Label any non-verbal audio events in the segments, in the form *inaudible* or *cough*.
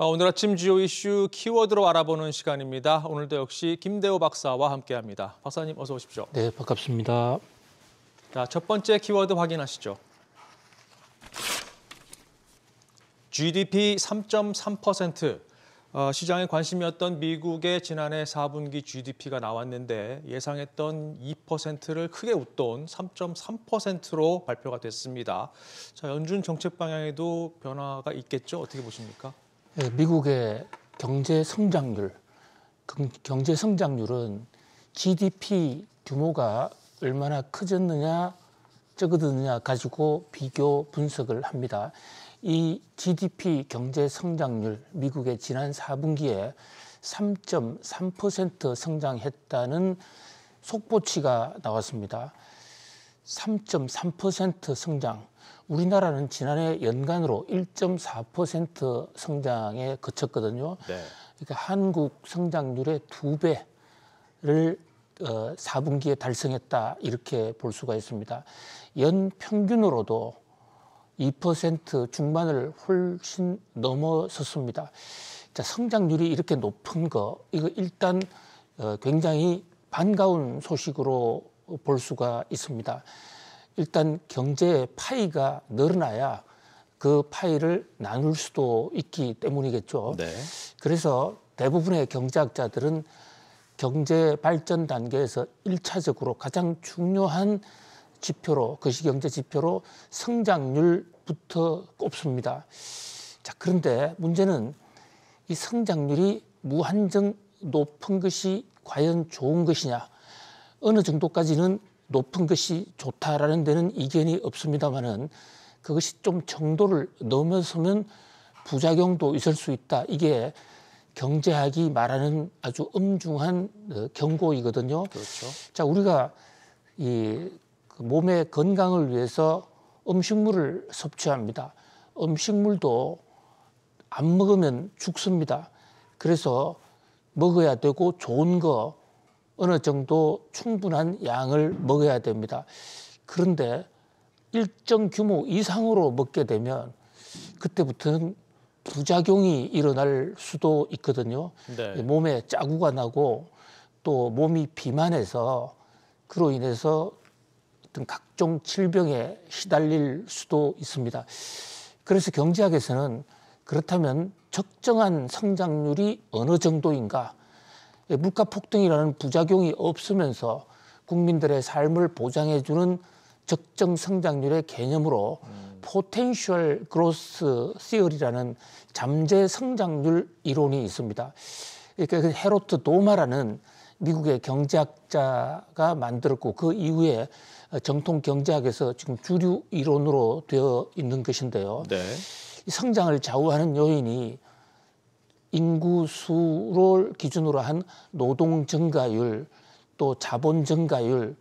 아, 오늘 아침 주요 이슈 키워드로 알아보는 시간입니다. 오늘도 역시 김대호 박사와 함께합니다. 박사님 어서 오십시오. 네, 반갑습니다. 자, 첫 번째 키워드 확인하시죠. GDP 3.3%, 어, 시장의 관심이었던 미국의 지난해 4분기 GDP가 나왔는데 예상했던 2%를 크게 웃돈 3.3%로 발표가 됐습니다. 자, 연준 정책 방향에도 변화가 있겠죠? 어떻게 보십니까? 예, 미국의 경제 성장률, 경제 성장률은 GDP 규모가 얼마나 커졌느냐, 적어졌느냐 가지고 비교 분석을 합니다. 이 GDP 경제 성장률, 미국의 지난 4분기에 3.3% 성장했다는 속보치가 나왔습니다. 3.3% 성장. 우리나라는 지난해 연간으로 1.4% 성장에 그쳤거든요. 네. 그러니까 한국 성장률의 두 배를 어, 4분기에 달성했다 이렇게 볼 수가 있습니다. 연 평균으로도 2% 중반을 훨씬 넘어섰습니다. 자, 성장률이 이렇게 높은 거 이거 일단 어, 굉장히 반가운 소식으로 볼 수가 있습니다. 일단 경제의 파이가 늘어나야 그 파이를 나눌 수도 있기 때문이겠죠. 네. 그래서 대부분의 경제학자들은 경제 발전 단계에서 일차적으로 가장 중요한 지표로 거시경제 지표로 성장률부터 꼽습니다. 자, 그런데 문제는 이 성장률이 무한정 높은 것이 과연 좋은 것이냐 어느 정도까지는 높은 것이 좋다라는 데는 이견이 없습니다만은 그것이 좀 정도를 넘어서면 부작용도 있을 수 있다. 이게 경제학이 말하는 아주 엄중한 어, 경고이거든요. 그렇죠. 자, 우리가 이 그 몸의 건강을 위해서 음식물을 섭취합니다. 음식물도 안 먹으면 죽습니다. 그래서 먹어야 되고 좋은 거 어느 정도 충분한 양을 먹어야 됩니다. 그런데 일정 규모 이상으로 먹게 되면 그때부터는 부작용이 일어날 수도 있거든요. 네. 몸에 짜구가 나고 또 몸이 비만해서 그로 인해서 어떤 각종 질병에 시달릴 수도 있습니다. 그래서 경제학에서는 그렇다면 적정한 성장률이 어느 정도인가 예, 물가 폭등이라는 부작용이 없으면서 국민들의 삶을 보장해주는 적정 성장률의 개념으로 음. 포텐셜 그로스 시어리라는 잠재 성장률 이론이 있습니다. 그러니까 헤로트 도마라는 미국의 경제학자가 만들었고 그 이후에 정통 경제학에서 지금 주류 이론으로 되어 있는 것인데요. 네. 성장을 좌우하는 요인이 인구수를 기준으로 한 노동 증가율 또 자본 증가율이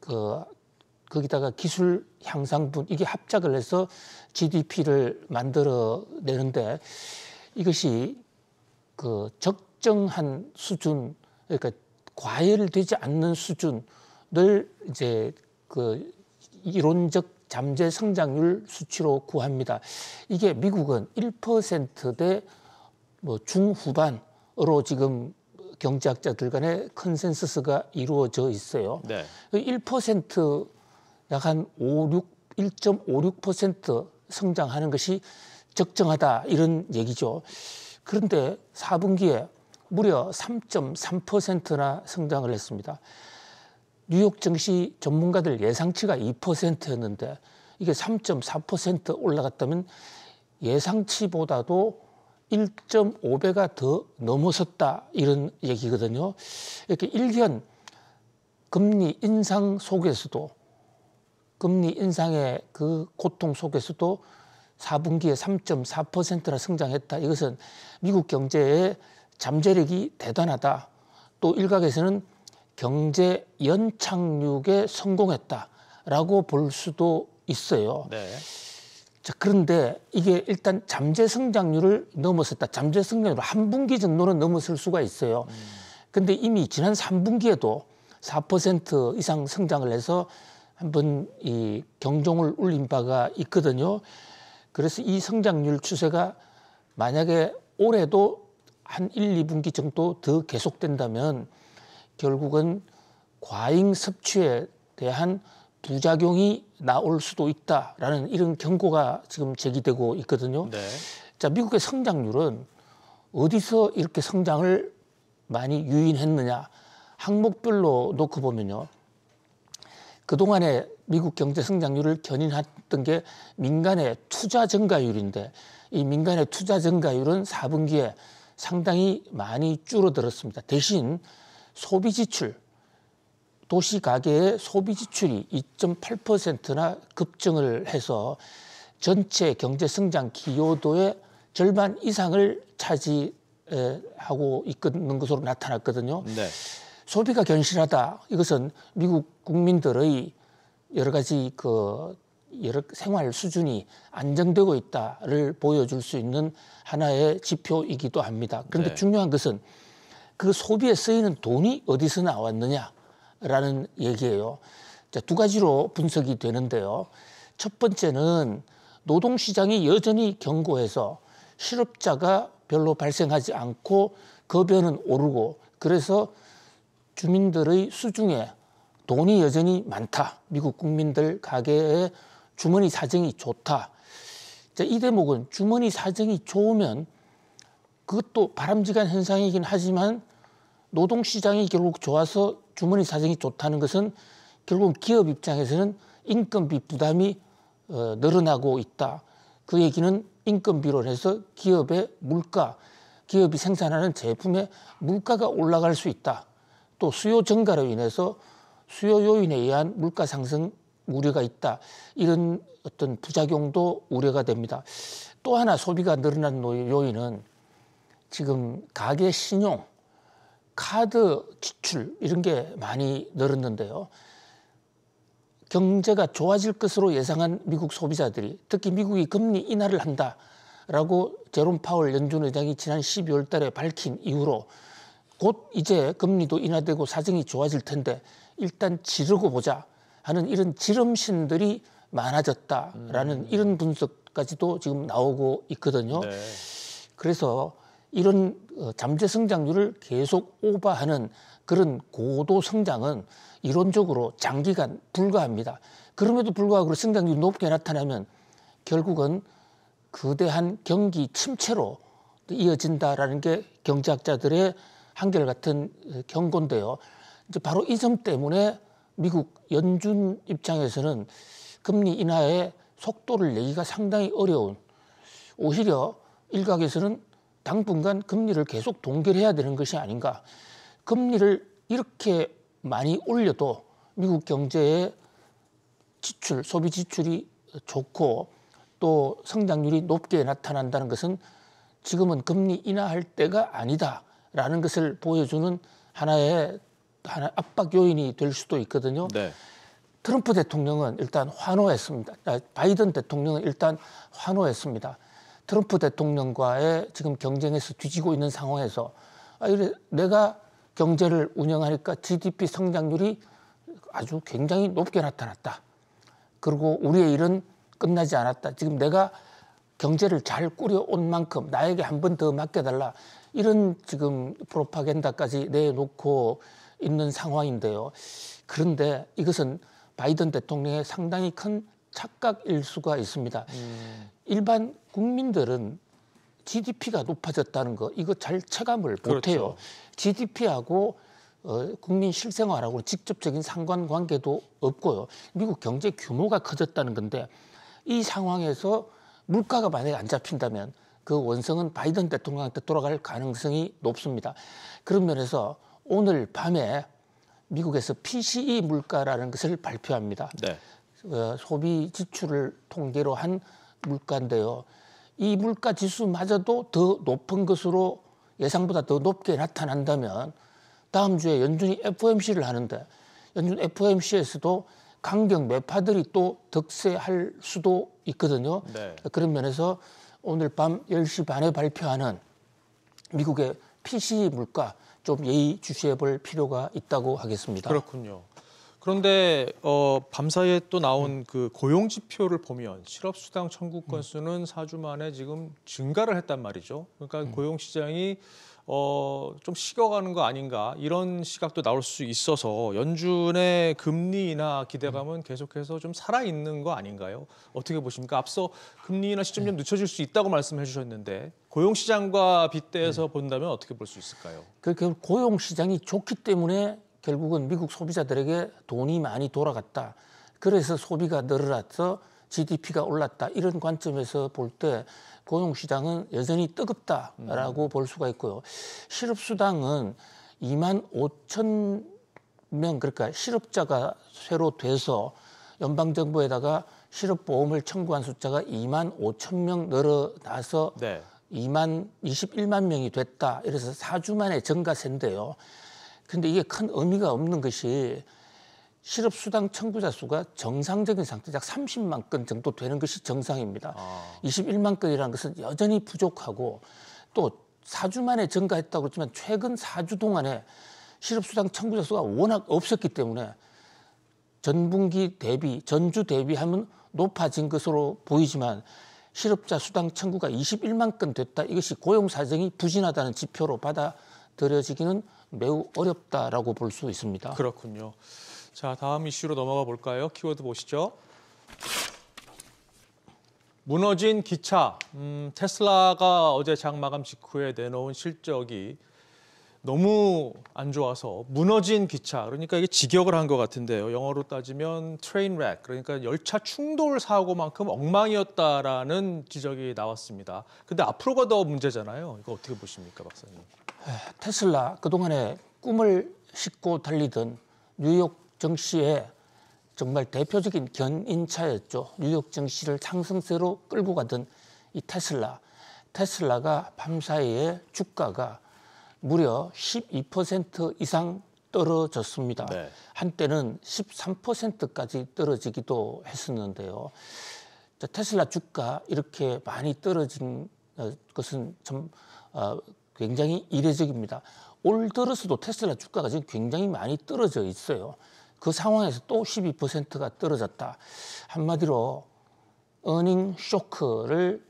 그 거기다가 기술 향상분 이게 합작을 해서 GDP를 만들어 내는데 이것이 그 적정한 수준 그러니까 과열되지 않는 수준을 이제 그 이론적 잠재 성장률 수치로 구합니다. 이게 미국은 1%대 뭐 중후반으로 지금 경제학자들 간의 컨센서스가 이루어져 있어요. 네. 1%약 그 한1.56% 성장하는 것이 적정하다 이런 얘기죠. 그런데 4분기에 무려 3.3%나 성장을 했습니다. 뉴욕 증시 전문가들 예상치가 2%였는데 이게 3.4% 올라갔다면 예상치보다도 1.5배가 더 넘어섰다 이런 얘기거든요. 이렇게 일견 금리 인상 속에서도 금리 인상의 그 고통 속에서도 4분기에 3.4%나 성장했다. 이것은 미국 경제의 잠재력이 대단하다. 또 일각에서는 경제 연착륙에 성공했다라고 볼 수도 있어요. 네. 자, 그런데 이게 일단 잠재 성장률을 넘어섰다. 잠재 성장률 한 분기 정도는 넘어설 수가 있어요. 음. 근데 이미 지난 3분기에도 4% 이상 성장을 해서 한번 이 경종을 울린 바가 있거든요. 그래서 이 성장률 추세가 만약에 올해도 한 1, 2분기 정도 더 계속된다면 결국은 과잉 섭취에 대한 부작용이 나올 수도 있다라는 이런 경고가 지금 제기되고 있거든요. 네. 자, 미국의 성장률은 어디서 이렇게 성장을 많이 유인했느냐 항목별로 놓고 보면요. 그동안에 미국 경제 성장률을 견인했던 게 민간의 투자 증가율인데 이 민간의 투자 증가율은 4분기에 상당히 많이 줄어들었습니다. 대신 소비 지출, 도시 가계의 소비 지출이 2.8%나 급증을 해서 전체 경제 성장 기여도의 절반 이상을 차지하고 있는 것으로 나타났거든요. 네. 소비가 견실하다. 이것은 미국 국민들의 여러 가지 그 여러 생활 수준이 안정되고 있다를 보여줄 수 있는 하나의 지표이기도 합니다. 그런데 네. 중요한 것은 그 소비에 쓰이는 돈이 어디서 나왔느냐. 라는 얘기예요. 자, 두 가지로 분석이 되는데요. 첫 번째는 노동시장이 여전히 견고해서 실업자가 별로 발생하지 않고 급여는 오르고 그래서 주민들의 수중에 돈이 여전히 많다. 미국 국민들 가계에 주머니 사정이 좋다. 자, 이 대목은 주머니 사정이 좋으면 그것도 바람직한 현상이긴 하지만 노동 시장이 결국 좋아서 주머니 사정이 좋다는 것은 결국 기업 입장에서는 인건비 부담이 어, 늘어나고 있다. 그 얘기는 인건비로 해서 기업의 물가, 기업이 생산하는 제품의 물가가 올라갈 수 있다. 또 수요 증가로 인해서 수요 요인에 의한 물가 상승 우려가 있다. 이런 어떤 부작용도 우려가 됩니다. 또 하나 소비가 늘어난 요인은 지금 가계 신용, 카드 지출 이런 게 많이 늘었는데요. 경제가 좋아질 것으로 예상한 미국 소비자들이 특히 미국이 금리 인하를 한다라고 제롬 파월 연준 의장이 지난 12월 달에 밝힌 이후로 곧 이제 금리도 인하되고 사정이 좋아질 텐데 일단 지르고 보자 하는 이런 지름신들이 많아졌다라는 음. 이런 분석까지도 지금 나오고 있거든요. 네. 그래서 이런 어, 잠재 성장률을 계속 오버하는 그런 고도 성장은 이론적으로 장기간 불가합니다. 그럼에도 불구하고 성장률이 높게 나타나면 결국은 거대한 경기 침체로 이어진다라는 게 경제학자들의 한결같은 어, 경고인데요. 이제 바로 이 점 때문에 미국 연준 입장에서는 금리 인하의 속도를 내기가 상당히 어려운 오히려 일각에서는 당분간 금리를 계속 동결해야 되는 것이 아닌가. 금리를 이렇게 많이 올려도 미국 경제의 지출, 소비 지출이 좋고 또 성장률이 높게 나타난다는 것은 지금은 금리 인하할 때가 아니다라는 것을 보여주는 하나의 하나 압박 요인이 될 수도 있거든요. 네. 트럼프 대통령은 일단 환호했습니다. 아, 바이든 대통령은 일단 환호했습니다. 트럼프 대통령과의 지금 경쟁에서 뒤지고 있는 상황에서 아, 이래 내가 경제를 운영하니까 GDP 성장률이 아주 굉장히 높게 나타났다. 그리고 우리의 일은 끝나지 않았다. 지금 내가 경제를 잘 꾸려온 만큼 나에게 한 번 더 맡겨달라. 이런 지금 프로파겐다까지 내놓고 있는 상황인데요. 그런데 이것은 바이든 대통령의 상당히 큰 착각일 수가 있습니다. 음. 일반 국민들은 GDP가 높아졌다는 거 이거 잘 체감을 그렇죠. 못해요. GDP하고 어, 국민 실생활하고 직접적인 상관관계도 없고요. 미국 경제 규모가 커졌다는 건데 이 상황에서 물가가 만약에 안 잡힌다면 그 원성은 바이든 대통령한테 돌아갈 가능성이 높습니다. 그런 면에서 오늘 밤에 미국에서 PCE 물가라는 것을 발표합니다. 네. 어, 소비 지출을 통계로 한 물가인데요. 이 물가 지수마저도 더 높은 것으로 예상보다 더 높게 나타난다면 다음 주에 연준이 FOMC를 하는데 연준 FOMC에서도 강경 매파들이 또 득세할 수도 있거든요. 네. 그런 면에서 오늘 밤 10시 반에 발표하는 미국의 p c 물가 좀 예의 주시해 볼 필요가 있다고 하겠습니다. 그렇군요. 그런데 어, 밤사이에 또 나온 음. 그 고용 지표를 보면 실업수당 청구 건수는 음. 4주 만에 지금 증가를 했단 말이죠. 그러니까 음. 고용 시장이 어, 좀 식어가는 거 아닌가 이런 시각도 나올 수 있어서 연준의 금리 나 기대감은 음. 계속해서 좀 살아있는 거 아닌가요? 어떻게 보십니까? 앞서 금리 나 시점이 좀 음. 늦춰질 수 있다고 말씀해 주셨는데 고용 시장과 빗대서 음. 본다면 어떻게 볼 수 있을까요? 그, 그 고용 시장이 좋기 때문에 결국은 미국 소비자들에게 돈이 많이 돌아갔다. 그래서 소비가 늘어났어 GDP가 올랐다. 이런 관점에서 볼 때 고용시장은 여전히 뜨겁다라고 음. 볼 수가 있고요. 실업수당은 2만 5천 명, 그러니까 실업자가 새로 돼서 연방정부에다가 실업보험을 청구한 숫자가 2만 5천 명 늘어나서 네. 2만 21만 명이 됐다. 이래서 4주 만에 증가세인데요. 근데 이게 큰 의미가 없는 것이 실업수당 청구자 수가 정상적인 상태 약 30만 건 정도 되는 것이 정상입니다. 아. 21만 건이라는 것은 여전히 부족하고 또 4주 만에 증가했다고 그랬지만 최근 4주 동안에 실업수당 청구자 수가 워낙 없었기 때문에 전분기 대비, 전주 대비하면 높아진 것으로 보이지만 실업자 수당 청구가 21만 건 됐다. 이것이 고용 사정이 부진하다는 지표로 받아 들여지기는 매우 어렵다라고 볼 수 있습니다. 그렇군요. 자, 다음 이슈로 넘어가 볼까요? 키워드 보시죠. 무너진 기차. 음, 테슬라가 어제 장 마감 직후에 내놓은 실적이 너무 안 좋아서 무너진 기차. 그러니까 이게 직역을 한 것 같은데요. 영어로 따지면 트레인 렉. 그러니까 열차 충돌 사고만큼 엉망이었다라는 지적이 나왔습니다. 근데 앞으로가 더 문제잖아요. 이거 어떻게 보십니까, 박사님? 테슬라 그동안에 꿈을 싣고 달리던 뉴욕 정시의 정말 대표적인 견인차였죠. 뉴욕 정시를 상승세로 끌고 가던 이 테슬라. 테슬라가 밤사이에 주가가 무려 12% 이상 떨어졌습니다. 네. 한때는 13%까지 떨어지기도 했었는데요. 테슬라 주가 이렇게 많이 떨어진 어, 것은 참 어, 굉장히 이례적입니다. 올 들어서도 테슬라 주가가 지금 굉장히 많이 떨어져 있어요. 그 상황에서 또 12%가 떨어졌다. 한마디로 어닝 쇼크를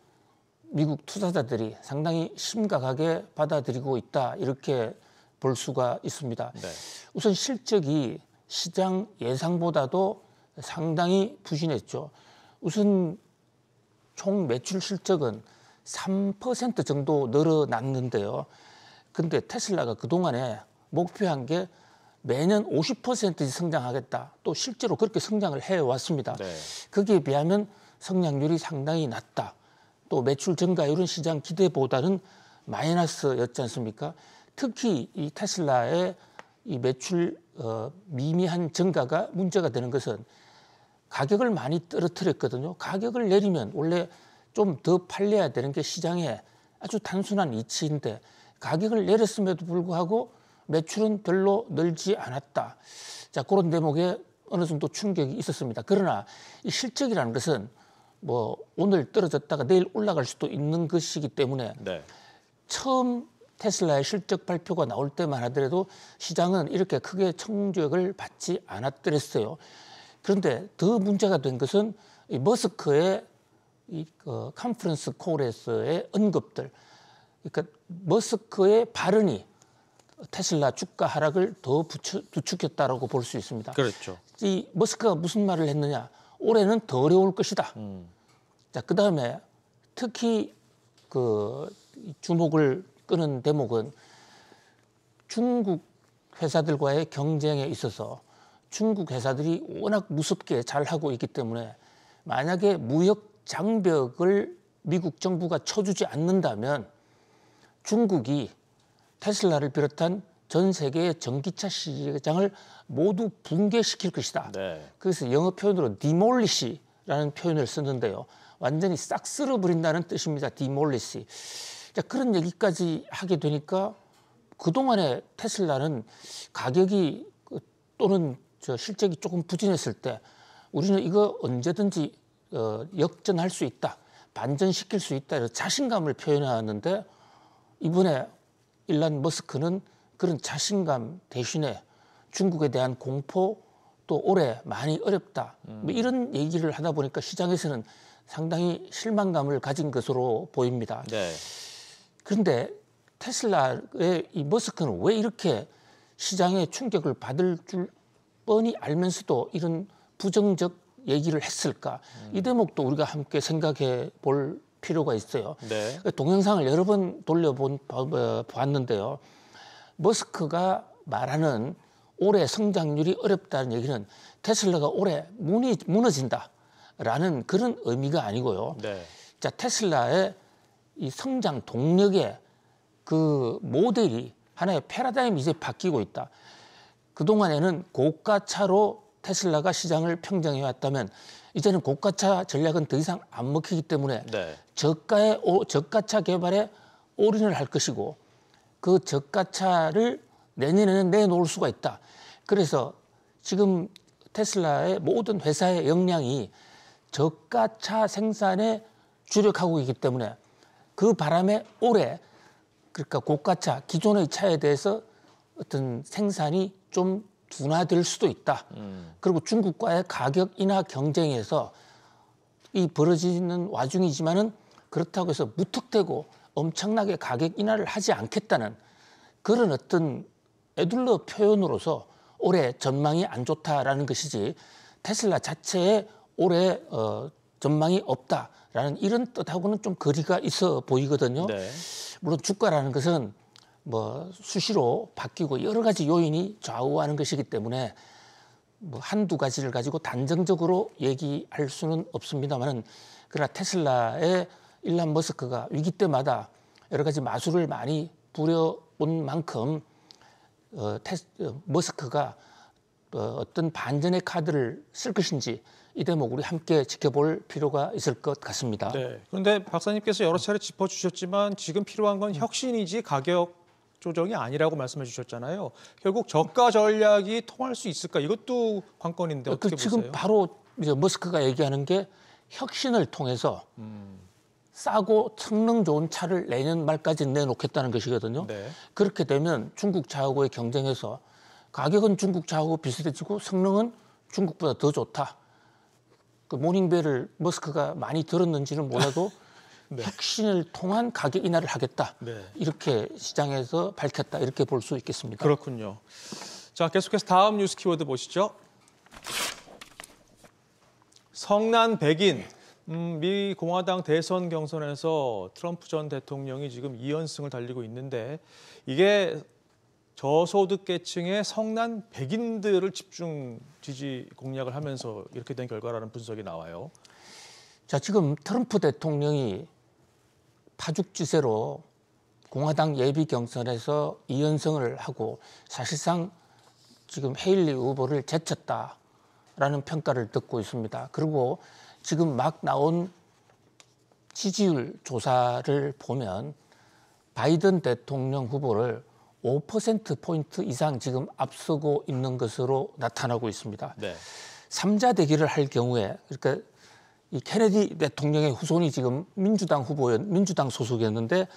미국 투자자들이 상당히 심각하게 받아들이고 있다. 이렇게 볼 수가 있습니다. 네. 우선 실적이 시장 예상보다도 상당히 부진했죠. 우선 총 매출 실적은 3% 정도 늘어났는데요. 근데 테슬라가 그동안에 목표한 게 매년 50% 성장하겠다. 또 실제로 그렇게 성장을 해왔습니다. 네. 거기에 비하면 성장률이 상당히 낮다. 또 매출 증가율은 시장 기대보다는 마이너스였지 않습니까? 특히 이 테슬라의 이 매출 어, 미미한 증가가 문제가 되는 것은 가격을 많이 떨어뜨렸거든요. 가격을 내리면 원래 좀더 팔려야 되는 게 시장의 아주 단순한 이치인데 가격을 내렸음에도 불구하고 매출은 별로 늘지 않았다. 자, 그런 대목에 어느 정도 충격이 있었습니다. 그러나 이 실적이라는 것은 뭐 오늘 떨어졌다가 내일 올라갈 수도 있는 것이기 때문에 네. 처음 테슬라의 실적 발표가 나올 때만 하더라도 시장은 이렇게 크게 청주역을 받지 않았더랬어요. 그런데 더 문제가 된 것은 이 머스크의 이그 컨퍼런스 콜에서의 언급들 그러니까 머스크의 발언이 테슬라 주가 하락을 더 부추, 부추겼다라고 볼 수 있습니다. 그렇죠. 이 머스크가 무슨 말을 했느냐? 올해는 더 어려울 것이다. 음. 자, 그다음에 특히 그 주목을 끄는 대목은 중국 회사들과의 경쟁에 있어서 중국 회사들이 워낙 무섭게 잘하고 있기 때문에 만약에 무역 장벽을 미국 정부가 쳐주지 않는다면 중국이 테슬라를 비롯한 전 세계의 전기차 시장을 모두 붕괴시킬 것이다. 네. 그래서 영어 표현으로 디몰리시라는 표현을 쓰는데요. 완전히 싹 쓸어버린다는 뜻입니다. 디몰리시. 자, 그런 얘기까지 하게 되니까 그동안에 테슬라는 가격이 그 또는 저 실적이 조금 부진했을 때 우리는 이거 언제든지 어, 역전할 수 있다, 반전시킬 수 있다 이런 자신감을 표현하는데 이번에 일란 머스크는 그런 자신감 대신에 중국에 대한 공포 또 올해 많이 어렵다 뭐 음. 이런 얘기를 하다 보니까 시장에서는 상당히 실망감을 가진 것으로 보입니다. 네. 그런데 테슬라의 이 머스크는 왜 이렇게 시장의 충격을 받을 줄 뻔히 알면서도 이런 부정적 얘기를 했을까? 음. 이 대목도 우리가 함께 생각해 볼 필요가 있어요. 네. 그 동영상을 여러 번 돌려본 어, 뭐, 봤는데요. 머스크가 말하는 올해 성장률이 어렵다는 얘기는 테슬라가 올해 문이 무너진다라는 그런 의미가 아니고요. 네. 자 테슬라의 이 성장 동력의 그 모델이 하나의 패러다임이 이제 바뀌고 있다. 그동안에는 고가차로 테슬라가 시장을 평정해 왔다면 이제는 고가차 전략은 더 이상 안 먹히기 때문에 네. 저가의 오, 저가차 개발에 올인을 할 것이고 그 저가차를 내년에는 내놓을 수가 있다. 그래서 지금 테슬라의 모든 회사의 역량이 저가차 생산에 주력하고 있기 때문에 그 바람에 올해 그러니까 고가차 기존의 차에 대해서 어떤 생산이 좀 둔화될 수도 있다. 음. 그리고 중국과의 가격 인하 경쟁에서 이 벌어지는 와중이지만은 그렇다고 해서 무턱대고 엄청나게 가격 인하를 하지 않겠다는 그런 어떤 애둘러 표현으로서 올해 전망이 안 좋다라는 것이지 테슬라 자체에 올해 어, 전망이 없다라는 이런 뜻하고는 좀 거리가 있어 보이거든요. 네. 물론 주가라는 것은 뭐 수시로 바뀌고 여러 가지 요인이 좌우하는 것이기 때문에 뭐 한두 가지를 가지고 단정적으로 얘기할 수는 없습니다만은 그러나 테슬라의 일란 머스크가 위기 때마다 여러 가지 마술을 많이 부려온 만큼 어, 테, 스 어, 머스크가 어, 어떤 반전의 카드를 쓸 것인지 이 대목 우리 함께 지켜볼 필요가 있을 것 같습니다. 네. 그런데 박사님께서 여러 차례 짚어주셨지만 지금 필요한 건 혁신이지 가격 조정이 아니라고 말씀해 주셨잖아요. 결국 저가 전략이 통할 수 있을까? 이것도 관건인데 그 어떻게 그 지금 보세요? 바로 이제 머스크가 얘기하는 게 혁신을 통해서 음. 싸고 성능 좋은 차를 내년 말까지 내놓겠다는 것이거든요. 네. 그렇게 되면 중국 차하고의 경쟁에서 가격은 중국 차하고 비슷해지고 성능은 중국보다 더 좋다. 그 모닝벨을 머스크가 많이 들었는지는 몰라도 *laughs* 네. 혁신을 통한 가격 인하를 하겠다. 네. 이렇게 시장에서 밝혔다. 이렇게 볼 수 있겠습니다. 그렇군요. 자, 계속해서 다음 뉴스 키워드 보시죠. 성난 백인 음, 미 공화당 대선 경선에서 트럼프 전 대통령이 지금 2연승을 달리고 있는데 이게 저소득계층의 성난 백인들을 집중 지지 공략을 하면서 이렇게 된 결과라는 분석이 나와요. 자, 지금 트럼프 대통령이 파죽지세로 공화당 예비 경선에서 이연승을 하고 사실상 지금 헤일리 후보를 제쳤다라는 평가를 듣고 있습니다. 그리고 지금 막 나온 지지율 조사를 보면 바이든 대통령 후보를 5%포인트 이상 지금 앞서고 있는 것으로 나타나고 있습니다. 네. 3자 대결을 할 경우에 그러니까 이 케네디 대통령의 후손이 지금 민주당 후보였, 민주당 소속이었는데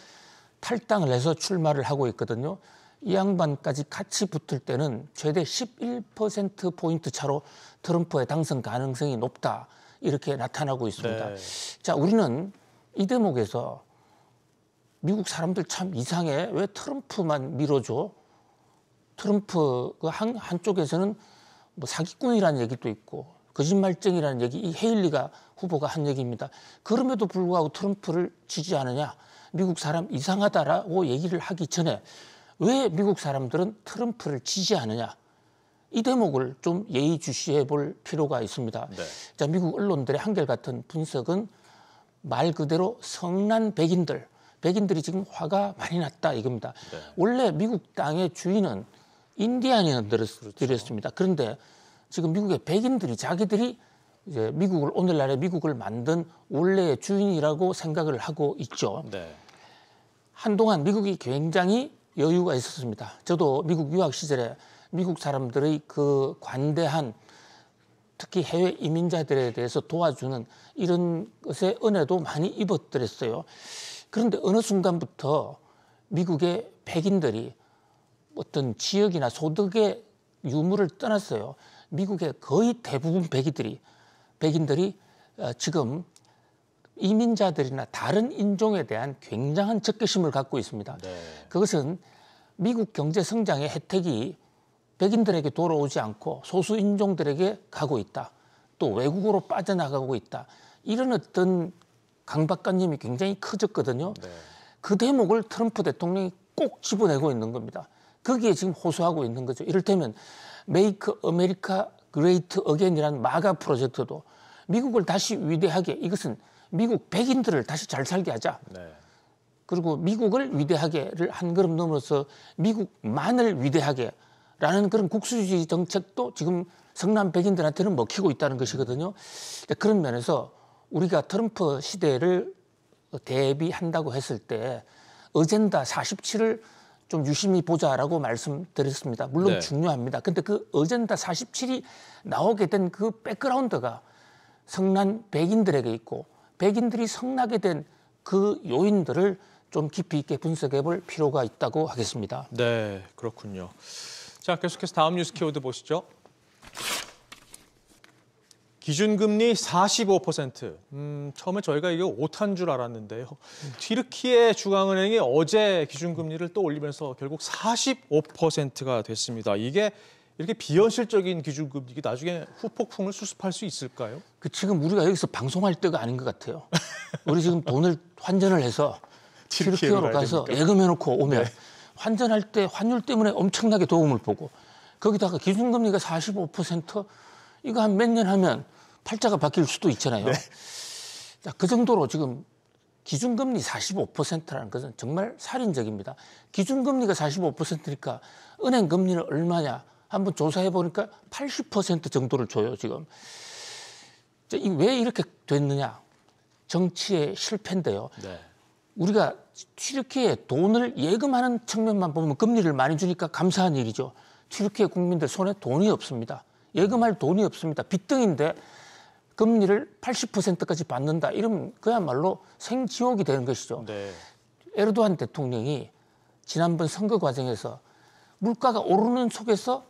탈당을 해서 출마를 하고 있거든요. 이 양반까지 같이 붙을 때는 최대 11%포인트 차로 트럼프의 당선 가능성이 높다. 이렇게 나타나고 있습니다. 네. 자, 우리는 이 대목에서 미국 사람들 참 이상해. 왜 트럼프만 밀어줘? 트럼프 그 한, 한쪽에서는 뭐 사기꾼이라는 얘기도 있고 거짓말쟁이라는 얘기 이 헤일리가 후보가 한 얘기입니다. 그럼에도 불구하고 트럼프를 지지하느냐 미국 사람 이상하다라고 얘기를 하기 전에 왜 미국 사람들은 트럼프를 지지하느냐 이 대목을 좀 예의주시해 볼 필요가 있습니다. 네. 자, 미국 언론들의 한결같은 분석은 말 그대로 성난 백인들, 백인들이 지금 화가 많이 났다 이겁니다. 네. 원래 미국 땅의 주인은 인디안이었습니다. 그렇죠. 그런데 지금 미국의 백인들이 자기들이 이제 미국을 오늘날의 미국을 만든 원래의 주인이라고 생각을 하고 있죠. 네. 한동안 미국이 굉장히 여유가 있었습니다. 저도 미국 유학 시절에 미국 사람들의 그 관대한 특히 해외 이민자들에 대해서 도와주는 이런 것에 은혜도 많이 입었더랬어요. 그런데 어느 순간부터 미국의 백인들이 어떤 지역이나 소득의 유무를 떠났어요. 미국의 거의 대부분 백인들이 백인들이 어, 지금 이민자들이나 다른 인종에 대한 굉장한 적개심을 갖고 있습니다. 네. 그것은 미국 경제 성장의 혜택이 백인들에게 돌아오지 않고 소수 인종들에게 가고 있다. 또 외국으로 빠져나가고 있다. 이런 어떤 강박관념이 굉장히 커졌거든요. 네. 그 대목을 트럼프 대통령이 꼭 집어내고 있는 겁니다. 거기에 지금 호소하고 있는 거죠. 이를테면 메이크 아메리카 그레이트 어게인이라는 마가 프로젝트도 미국을 다시 위대하게 이것은 미국 백인들을 다시 잘 살게 하자. 네. 그리고 미국을 위대하게를 한 걸음 넘어서 미국만을 위대하게라는 그런 국수주의 정책도 지금 성남 백인들한테는 먹히고 있다는 것이거든요. 그러니까 그런 면에서 우리가 트럼프 시대를 대비한다고 했을 때 어젠다 47을 좀 유심히 보자라고 말씀드렸습니다. 물론 네. 중요합니다. 근데 그 어젠다 47이 나오게 된 그 백그라운드가 성난 백인들에게 있고 백인들이 성나게 된 그 요인들을 좀 깊이 있게 분석해 볼 필요가 있다고 하겠습니다. 네, 그렇군요. 자, 계속해서 다음 뉴스 키워드 보시죠. 기준금리 45%. 음, 처음에 저희가 이게 오타인줄 알았는데요. 튀르키의 중앙은행이 어제 기준금리를 또 올리면서 결국 45%가 됐습니다. 이게 이렇게 비현실적인 기준금리 나중에 후폭풍을 수습할 수 있을까요? 그 지금 우리가 여기서 방송할 때가 아닌 것 같아요. 우리 지금 돈을 환전을 해서 튀르키예로 가서 예금해 놓고 오면 네. 환전할 때 환율 때문에 엄청나게 도움을 보고 거기다가 기준금리가 45% 이거 한 몇 년 하면 팔자가 바뀔 수도 있잖아요. 네. 자, 그 정도로 지금 기준금리 45%라는 것은 정말 살인적입니다. 기준금리가 45%니까 은행 금리는 얼마냐 한번 조사해 보니까 80% 정도를 줘요 지금. 왜 이렇게 됐느냐? 정치의 실패인데요. 네. 우리가 튀르키에 돈을 예금하는 측면만 보면 금리를 많이 주니까 감사한 일이죠. 튀르키예 국민들 손에 돈이 없습니다. 예금할 돈이 없습니다. 빚등인데 금리를 80%까지 받는다. 이러면 그야말로 생지옥이 되는 것이죠. 네. 에르도안 대통령이 지난번 선거 과정에서 물가가 오르는 속에서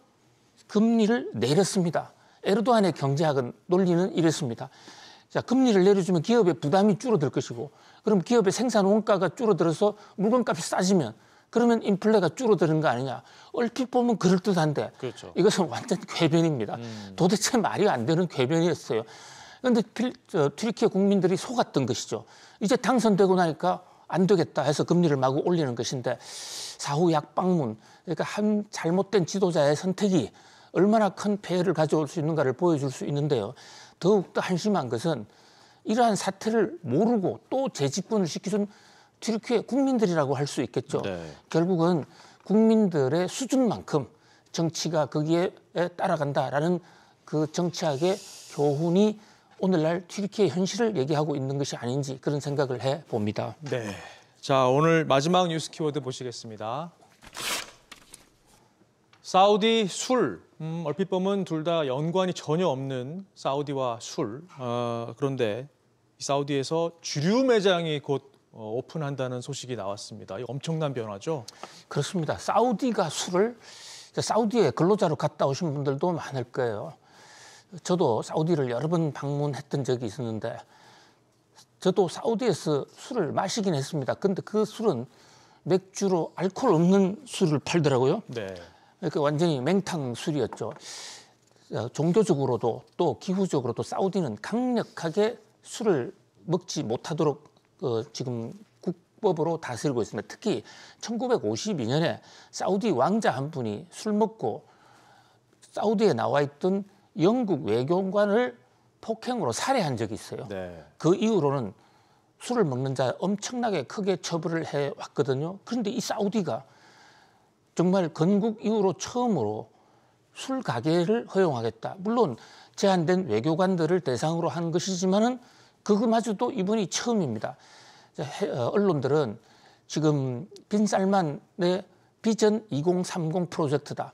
금리를 내렸습니다. 에르도안의 경제학은 논리는 이랬습니다. 자, 금리를 내려주면 기업의 부담이 줄어들 것이고, 그럼 기업의 생산 원가가 줄어들어서 물건값이 싸지면, 그러면 인플레가 줄어드는 거 아니냐. 얼핏 보면 그럴듯한데, 그렇죠. 이것은 완전 괴변입니다 음. 도대체 말이 안 되는 괴변이었어요 그런데 트리키의 국민들이 속았던 것이죠. 이제 당선되고 나니까 안 되겠다 해서 금리를 마구 올리는 것인데 사후 약방문 그러니까 한 잘못된 지도자의 선택이 얼마나 큰 폐해를 가져올 수 있는가를 보여줄 수 있는데요. 더욱더 한심한 것은 이러한 사태를 모르고 또 재집권을 시키준 트리키의 국민들이라고 할 수 있겠죠. 네. 결국은 국민들의 수준만큼 정치가 거기에 따라간다라는 그 정치학의 교훈이 오늘날 튀르키의 현실을 얘기하고 있는 것이 아닌지 그런 생각을 해 봅니다. 네. 자, 오늘 마지막 뉴스 키워드 보시겠습니다. 사우디 술, 음, 얼핏 보면 둘 다 연관이 전혀 없는 사우디와 술. 어, 그런데 사우디에서 주류 매장이 곧 어, 오픈한다는 소식이 나왔습니다. 엄청난 변화죠? 그렇습니다. 사우디가 술을 사우디에 근로자로 갔다 오신 분들도 많을 거예요. 저도 사우디를 여러 번 방문했던 적이 있었는데 저도 사우디에서 술을 마시긴 했습니다. 근데 그 술은 맥주로 알코올 없는 술을 팔더라고요. 네. 그러니까 완전히 맹탕 술이었죠. 어, 종교적으로도 또 기후적으로도 사우디는 강력하게 술을 먹지 못하도록 어, 지금 국법으로 다스리고 있습니다. 특히 1952년에 사우디 왕자 한 분이 술 먹고 사우디에 나와 있던 영국 외교관을 폭행으로 살해한 적이 있어요. 네. 그 이후로는 술을 먹는 자 엄청나게 크게 처벌을 해 왔거든요. 그런데 이 사우디가 정말 건국 이후로 처음으로 술 가게를 허용하겠다. 물론 제한된 외교관들을 대상으로 한 것이지만은 그것마저도 이번이 처음입니다. 어, 언론들은 지금 빈살만의 비전 2030 프로젝트다.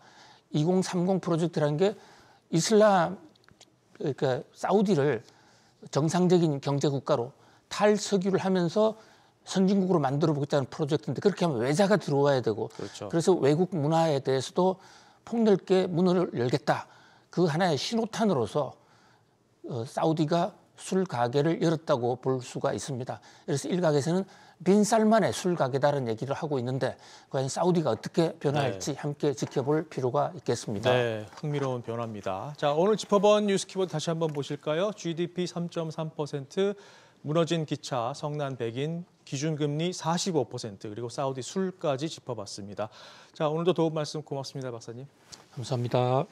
2030 프로젝트라는 게 이슬람 그러니까 사우디를 정상적인 경제 국가로 탈석유를 하면서 선진국으로 만들어 보겠다는 프로젝트인데 그렇게 하면 외자가 들어와야 되고 그렇죠. 그래서 외국 문화에 대해서도 폭넓게 문을 열겠다 그 하나의 신호탄으로서 어, 사우디가 술 가게를 열었다고 볼 수가 있습니다. 그래서 일각에서는 빈살만의 술 가게다라는 얘기를 하고 있는데 과연 사우디가 어떻게 변화할지 네. 함께 지켜볼 필요가 있겠습니다. 네, 흥미로운 변화입니다. 자, 오늘 짚어본 뉴스 키워드 다시 한번 보실까요? GDP 3.3%, 무너진 기차, 성난 백인, 기준금리 45% 그리고 사우디 술까지 짚어봤습니다. 자, 오늘도 도움 말씀 고맙습니다, 박사님. 감사합니다.